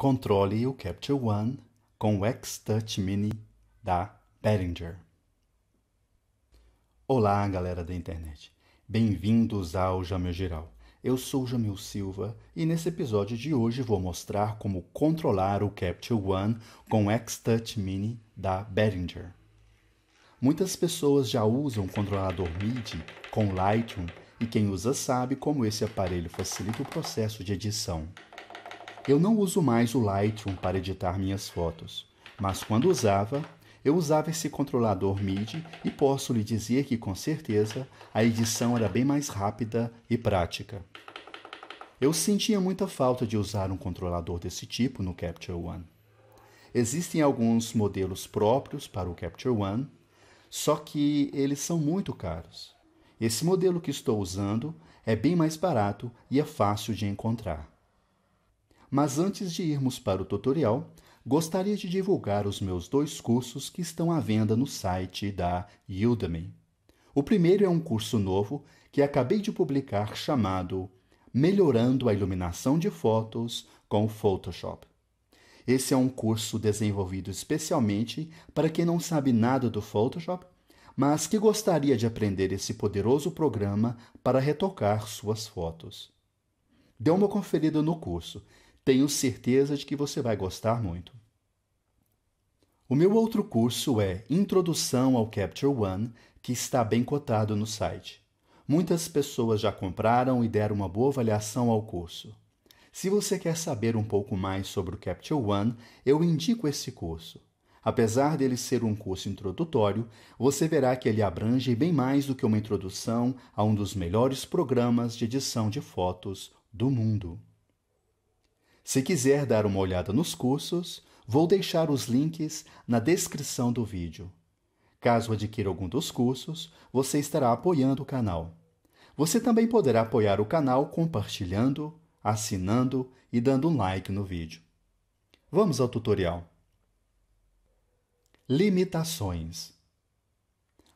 Controle o Capture One com o X-Touch Mini da Behringer. Olá, galera da internet. Bem-vindos ao Jamil Geral. Eu sou Jamil Silva e nesse episódio de hoje vou mostrar como controlar o Capture One com o X-Touch Mini da Behringer. Muitas pessoas já usam o controlador MIDI com Lightroom e quem usa sabe como esse aparelho facilita o processo de edição. Eu não uso mais o Lightroom para editar minhas fotos, mas quando usava, eu usava esse controlador MIDI e posso lhe dizer que com certeza a edição era bem mais rápida e prática. Eu sentia muita falta de usar um controlador desse tipo no Capture One. Existem alguns modelos próprios para o Capture One, só que eles são muito caros. Esse modelo que estou usando é bem mais barato e é fácil de encontrar. Mas antes de irmos para o tutorial, gostaria de divulgar os meus dois cursos que estão à venda no site da Udemy. O primeiro é um curso novo que acabei de publicar chamado Melhorando a Iluminação de Fotos com Photoshop. Esse é um curso desenvolvido especialmente para quem não sabe nada do Photoshop, mas que gostaria de aprender esse poderoso programa para retocar suas fotos. Dê uma conferida no curso tenho certeza de que você vai gostar muito. O meu outro curso é Introdução ao Capture One, que está bem cotado no site. Muitas pessoas já compraram e deram uma boa avaliação ao curso. Se você quer saber um pouco mais sobre o Capture One, eu indico esse curso. Apesar dele ser um curso introdutório, você verá que ele abrange bem mais do que uma introdução a um dos melhores programas de edição de fotos do mundo. Se quiser dar uma olhada nos cursos, vou deixar os links na descrição do vídeo. Caso adquira algum dos cursos, você estará apoiando o canal. Você também poderá apoiar o canal compartilhando, assinando e dando um like no vídeo. Vamos ao tutorial. Limitações.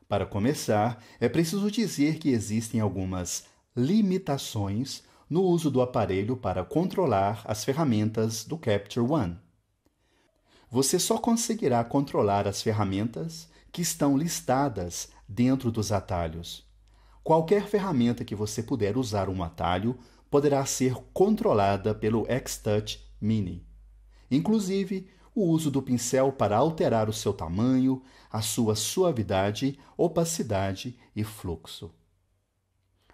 Para começar, é preciso dizer que existem algumas limitações no uso do aparelho para controlar as ferramentas do Capture One. Você só conseguirá controlar as ferramentas que estão listadas dentro dos atalhos. Qualquer ferramenta que você puder usar um atalho poderá ser controlada pelo X Touch Mini. Inclusive, o uso do pincel para alterar o seu tamanho, a sua suavidade, opacidade e fluxo.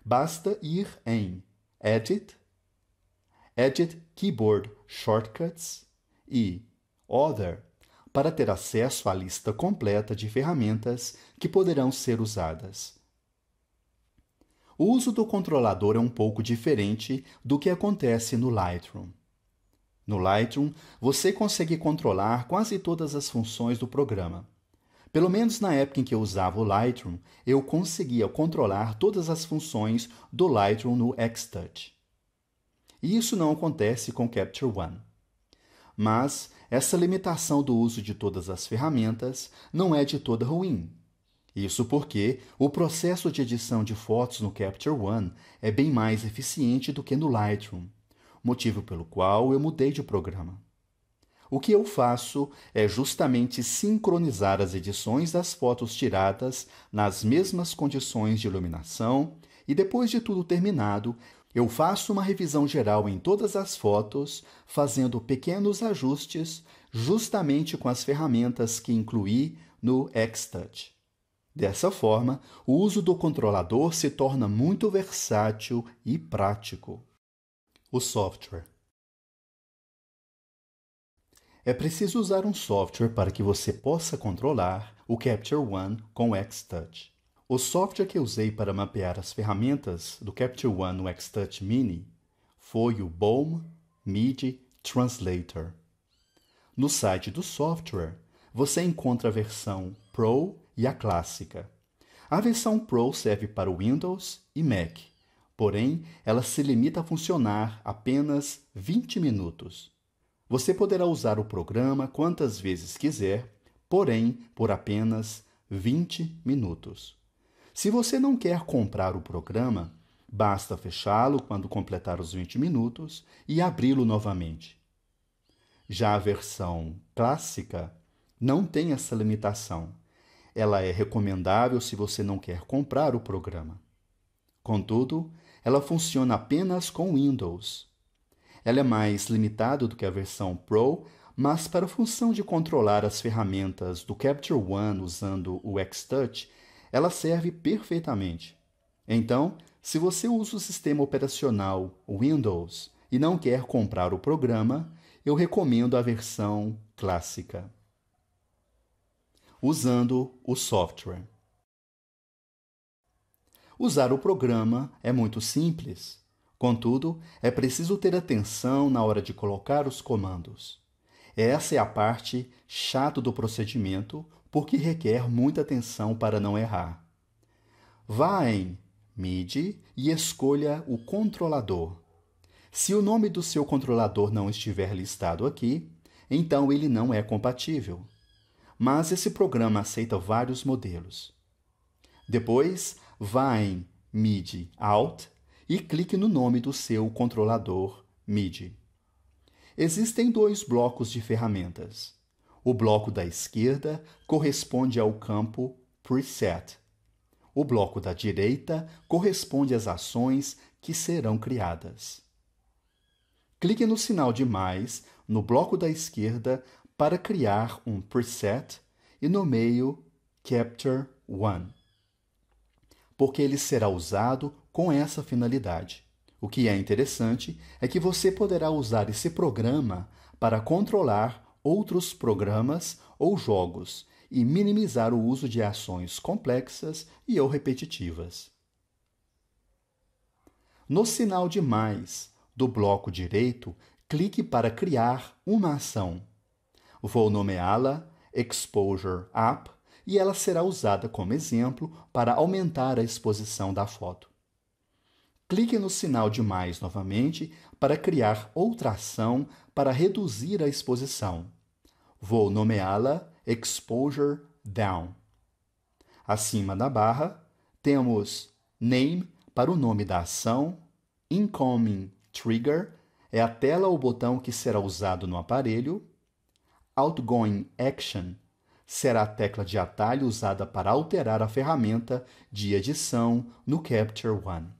Basta ir em Edit, Edit Keyboard Shortcuts e Other para ter acesso à lista completa de ferramentas que poderão ser usadas. O uso do controlador é um pouco diferente do que acontece no Lightroom. No Lightroom, você consegue controlar quase todas as funções do programa. Pelo menos na época em que eu usava o Lightroom, eu conseguia controlar todas as funções do Lightroom no Xtouch. E isso não acontece com Capture One. Mas essa limitação do uso de todas as ferramentas não é de toda ruim. Isso porque o processo de edição de fotos no Capture One é bem mais eficiente do que no Lightroom, motivo pelo qual eu mudei de programa. O que eu faço é justamente sincronizar as edições das fotos tiradas nas mesmas condições de iluminação e depois de tudo terminado, eu faço uma revisão geral em todas as fotos, fazendo pequenos ajustes justamente com as ferramentas que incluí no Xtouch. Dessa forma, o uso do controlador se torna muito versátil e prático. O software é preciso usar um software para que você possa controlar o Capture One com o Touch. O software que usei para mapear as ferramentas do Capture One no X Touch Mini foi o Bohm MIDI Translator. No site do software, você encontra a versão Pro e a clássica. A versão Pro serve para Windows e Mac, porém ela se limita a funcionar apenas 20 minutos. Você poderá usar o programa quantas vezes quiser, porém por apenas 20 minutos. Se você não quer comprar o programa, basta fechá-lo quando completar os 20 minutos e abri-lo novamente. Já a versão clássica não tem essa limitação. Ela é recomendável se você não quer comprar o programa. Contudo, ela funciona apenas com Windows ela é mais limitada do que a versão Pro, mas para a função de controlar as ferramentas do Capture One usando o Xtouch, ela serve perfeitamente. Então, se você usa o sistema operacional Windows e não quer comprar o programa, eu recomendo a versão clássica. Usando o software. Usar o programa é muito simples. Contudo, é preciso ter atenção na hora de colocar os comandos. Essa é a parte chata do procedimento, porque requer muita atenção para não errar. Vá em MIDI e escolha o controlador. Se o nome do seu controlador não estiver listado aqui, então ele não é compatível. Mas esse programa aceita vários modelos. Depois, vá em MIDI Alt e clique no nome do seu controlador MIDI. Existem dois blocos de ferramentas. O bloco da esquerda corresponde ao campo Preset. O bloco da direita corresponde às ações que serão criadas. Clique no sinal de mais no bloco da esquerda para criar um preset e nomeio Capture One, porque ele será usado com essa finalidade. O que é interessante é que você poderá usar esse programa para controlar outros programas ou jogos e minimizar o uso de ações complexas e ou repetitivas. No sinal de mais do bloco direito, clique para criar uma ação. Vou nomeá-la Exposure App e ela será usada como exemplo para aumentar a exposição da foto. Clique no sinal de mais novamente para criar outra ação para reduzir a exposição. Vou nomeá-la Exposure Down. Acima da barra, temos Name para o nome da ação, Incoming Trigger é a tela ou botão que será usado no aparelho, Outgoing Action será a tecla de atalho usada para alterar a ferramenta de edição no Capture One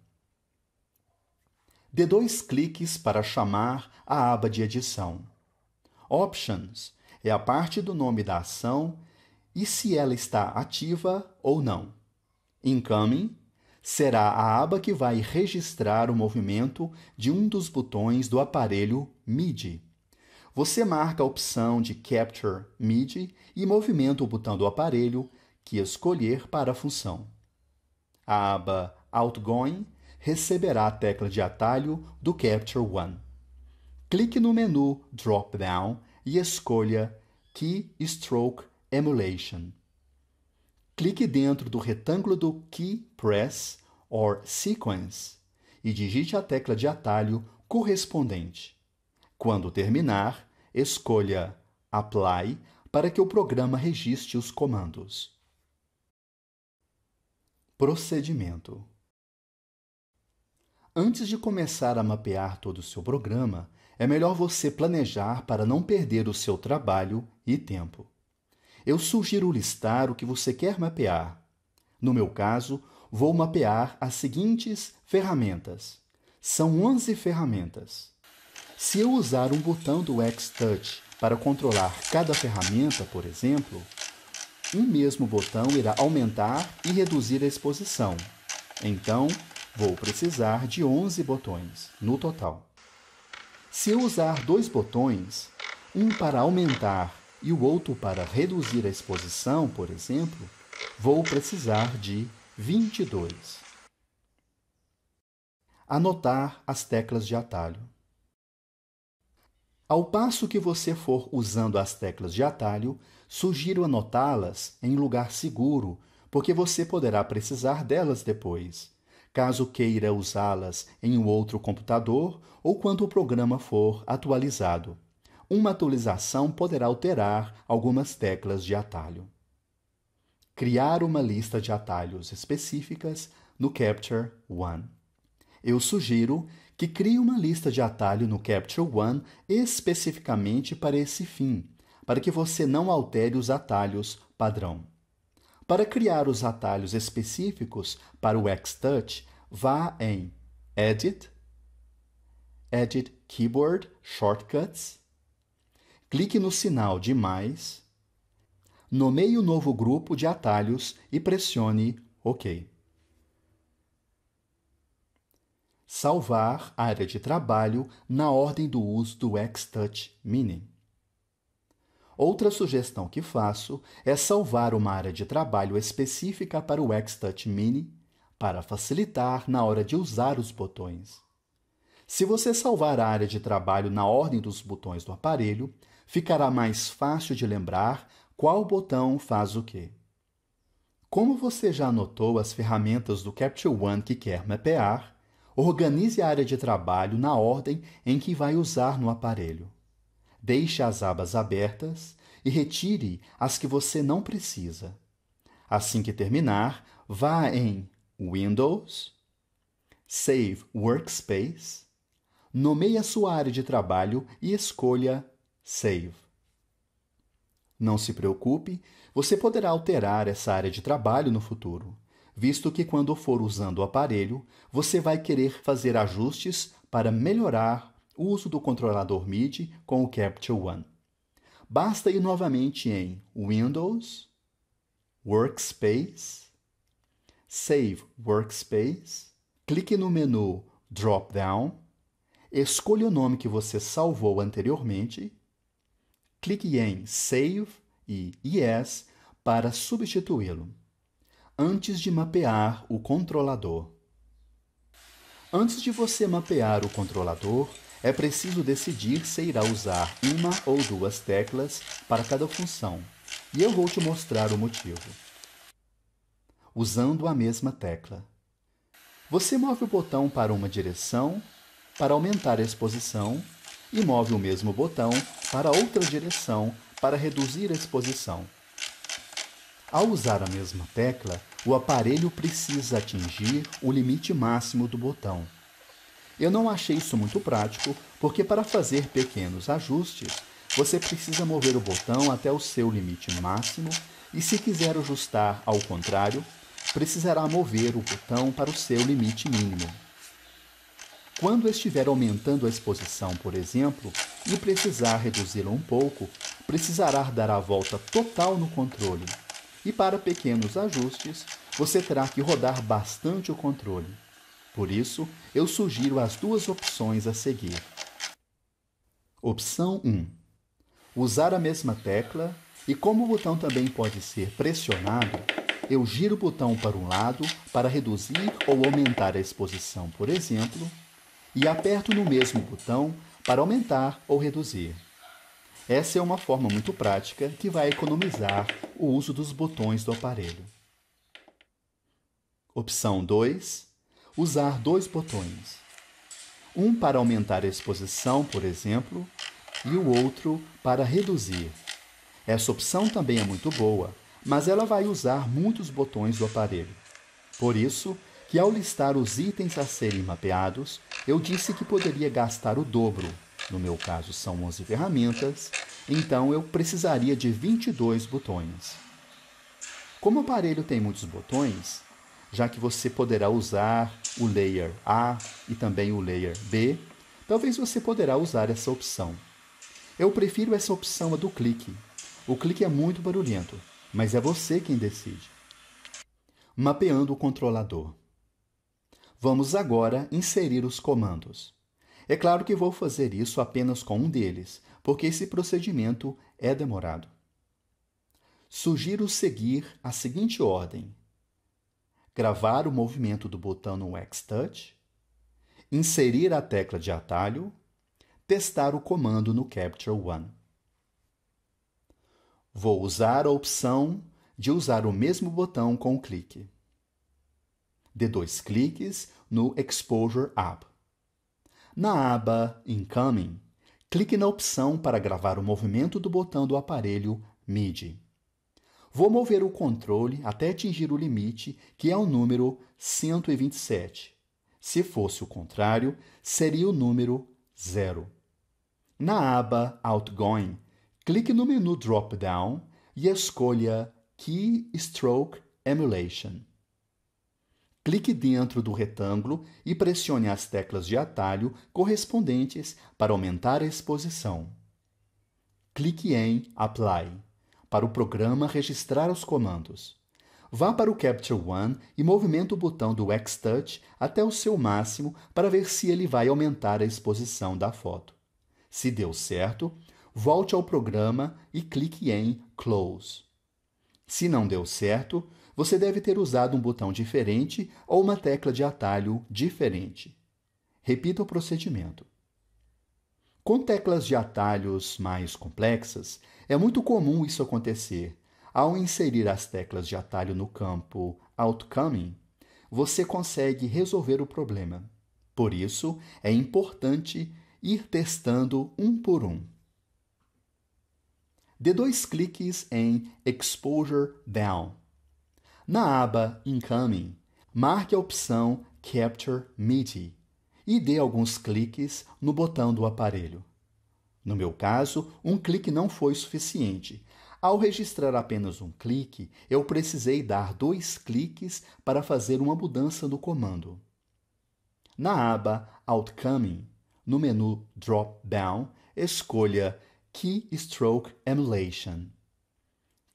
dê dois cliques para chamar a aba de edição. Options é a parte do nome da ação e se ela está ativa ou não. Incoming será a aba que vai registrar o movimento de um dos botões do aparelho MIDI. Você marca a opção de Capture MIDI e movimenta o botão do aparelho que escolher para a função. A aba Outgoing receberá a tecla de atalho do Capture One. Clique no menu Drop-Down e escolha Key Stroke Emulation. Clique dentro do retângulo do Key Press or Sequence e digite a tecla de atalho correspondente. Quando terminar, escolha Apply para que o programa registre os comandos. Procedimento Antes de começar a mapear todo o seu programa, é melhor você planejar para não perder o seu trabalho e tempo. Eu sugiro listar o que você quer mapear. No meu caso, vou mapear as seguintes ferramentas. São 11 ferramentas. Se eu usar um botão do X-Touch para controlar cada ferramenta, por exemplo, um mesmo botão irá aumentar e reduzir a exposição. Então, Vou precisar de 11 botões no total. Se eu usar dois botões, um para aumentar e o outro para reduzir a exposição, por exemplo, vou precisar de 22. Anotar as teclas de atalho. Ao passo que você for usando as teclas de atalho, sugiro anotá-las em lugar seguro, porque você poderá precisar delas depois caso queira usá-las em um outro computador ou quando o programa for atualizado. Uma atualização poderá alterar algumas teclas de atalho. Criar uma lista de atalhos específicas no Capture One. Eu sugiro que crie uma lista de atalho no Capture One especificamente para esse fim, para que você não altere os atalhos padrão. Para criar os atalhos específicos para o Xtouch, vá em Edit, Edit Keyboard Shortcuts, clique no sinal de mais, nomeie o um novo grupo de atalhos e pressione OK. Salvar a área de trabalho na ordem do uso do Xtouch Mini. Outra sugestão que faço é salvar uma área de trabalho específica para o Xtouch Mini para facilitar na hora de usar os botões. Se você salvar a área de trabalho na ordem dos botões do aparelho, ficará mais fácil de lembrar qual botão faz o quê. Como você já anotou as ferramentas do Capture One que quer mapear, organize a área de trabalho na ordem em que vai usar no aparelho. Deixe as abas abertas e retire as que você não precisa. Assim que terminar, vá em Windows, Save Workspace, nomeie a sua área de trabalho e escolha Save. Não se preocupe, você poderá alterar essa área de trabalho no futuro, visto que quando for usando o aparelho, você vai querer fazer ajustes para melhorar uso do controlador MIDI com o Capture One. Basta ir novamente em Windows, Workspace, Save Workspace, clique no menu Drop Down, escolha o nome que você salvou anteriormente, clique em Save e Yes para substituí-lo, antes de mapear o controlador. Antes de você mapear o controlador, é preciso decidir se irá usar uma ou duas teclas para cada função, e eu vou te mostrar o motivo. Usando a mesma tecla. Você move o botão para uma direção para aumentar a exposição e move o mesmo botão para outra direção para reduzir a exposição. Ao usar a mesma tecla, o aparelho precisa atingir o limite máximo do botão eu não achei isso muito prático, porque para fazer pequenos ajustes, você precisa mover o botão até o seu limite máximo e se quiser ajustar ao contrário, precisará mover o botão para o seu limite mínimo. Quando estiver aumentando a exposição, por exemplo, e precisar reduzi-la um pouco, precisará dar a volta total no controle. E para pequenos ajustes, você terá que rodar bastante o controle. Por isso, eu sugiro as duas opções a seguir. Opção 1: Usar a mesma tecla e, como o botão também pode ser pressionado, eu giro o botão para um lado para reduzir ou aumentar a exposição, por exemplo, e aperto no mesmo botão para aumentar ou reduzir. Essa é uma forma muito prática que vai economizar o uso dos botões do aparelho. Opção 2 usar dois botões. Um para aumentar a exposição, por exemplo, e o outro para reduzir. Essa opção também é muito boa, mas ela vai usar muitos botões do aparelho. Por isso, que ao listar os itens a serem mapeados, eu disse que poderia gastar o dobro. No meu caso, são 11 ferramentas, então eu precisaria de 22 botões. Como o aparelho tem muitos botões, já que você poderá usar o layer A e também o layer B, talvez você poderá usar essa opção. Eu prefiro essa opção a do clique. O clique é muito barulhento, mas é você quem decide. Mapeando o controlador. Vamos agora inserir os comandos. É claro que vou fazer isso apenas com um deles, porque esse procedimento é demorado. Sugiro seguir a seguinte ordem: gravar o movimento do botão no X Touch, inserir a tecla de atalho, testar o comando no Capture One. Vou usar a opção de usar o mesmo botão com um clique. Dê dois cliques no Exposure App. Na aba Incoming, clique na opção para gravar o movimento do botão do aparelho MIDI. Vou mover o controle até atingir o limite, que é o número 127. Se fosse o contrário, seria o número 0. Na aba Outgoing, clique no menu drop-down e escolha Keystroke Emulation. Clique dentro do retângulo e pressione as teclas de atalho correspondentes para aumentar a exposição. Clique em Apply para o programa registrar os comandos. Vá para o Capture One e movimente o botão do X-Touch até o seu máximo para ver se ele vai aumentar a exposição da foto. Se deu certo, volte ao programa e clique em Close. Se não deu certo, você deve ter usado um botão diferente ou uma tecla de atalho diferente. Repita o procedimento. Com teclas de atalhos mais complexas, é muito comum isso acontecer. Ao inserir as teclas de atalho no campo Outcoming, você consegue resolver o problema. Por isso, é importante ir testando um por um. Dê dois cliques em Exposure Down. Na aba Incoming, marque a opção Capture Midi e dê alguns cliques no botão do aparelho. No meu caso, um clique não foi suficiente. Ao registrar apenas um clique, eu precisei dar dois cliques para fazer uma mudança no comando. Na aba Outcoming, no menu Drop-Down, escolha Keystroke Emulation.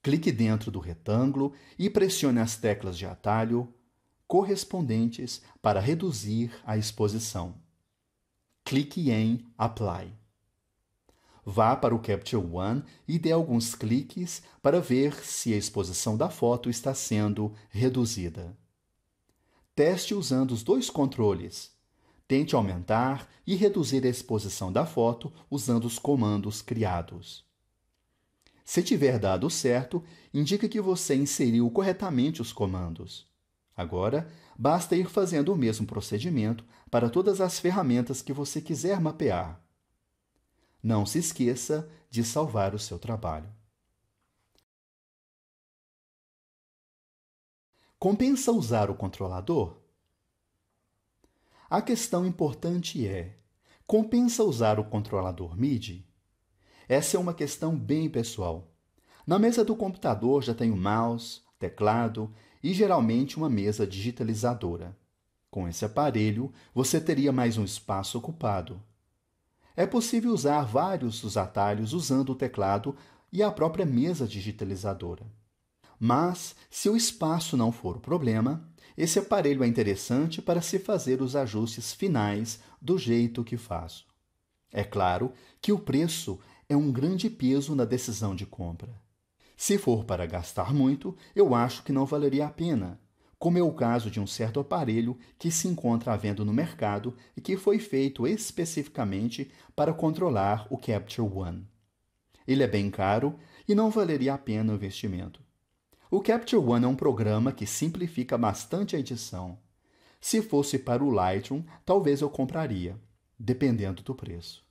Clique dentro do retângulo e pressione as teclas de atalho correspondentes para reduzir a exposição. Clique em Apply. Vá para o Capture One e dê alguns cliques para ver se a exposição da foto está sendo reduzida. Teste usando os dois controles. Tente aumentar e reduzir a exposição da foto usando os comandos criados. Se tiver dado certo, indica que você inseriu corretamente os comandos. Agora, basta ir fazendo o mesmo procedimento para todas as ferramentas que você quiser mapear. Não se esqueça de salvar o seu trabalho. Compensa usar o controlador? A questão importante é: compensa usar o controlador MIDI? Essa é uma questão bem pessoal. Na mesa do computador já tenho mouse, teclado e geralmente uma mesa digitalizadora. Com esse aparelho, você teria mais um espaço ocupado. É possível usar vários dos atalhos usando o teclado e a própria mesa digitalizadora. Mas, se o espaço não for o problema, esse aparelho é interessante para se fazer os ajustes finais do jeito que faço. É claro que o preço é um grande peso na decisão de compra. Se for para gastar muito, eu acho que não valeria a pena, como é o caso de um certo aparelho que se encontra à venda no mercado e que foi feito especificamente para controlar o Capture One. Ele é bem caro e não valeria a pena o investimento. O Capture One é um programa que simplifica bastante a edição. Se fosse para o Lightroom, talvez eu compraria, dependendo do preço.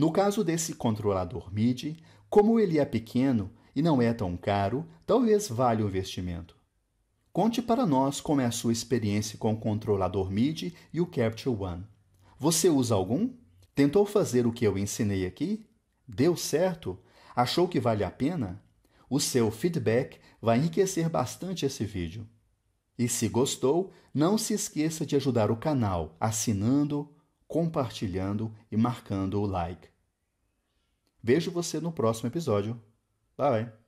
No caso desse controlador MIDI, como ele é pequeno e não é tão caro, talvez valha o investimento. Conte para nós como é a sua experiência com o controlador MIDI e o Capture One. Você usa algum? Tentou fazer o que eu ensinei aqui? Deu certo? Achou que vale a pena? O seu feedback vai enriquecer bastante esse vídeo. E se gostou, não se esqueça de ajudar o canal assinando, compartilhando e marcando o like. Vejo você no próximo episódio. Bye! bye.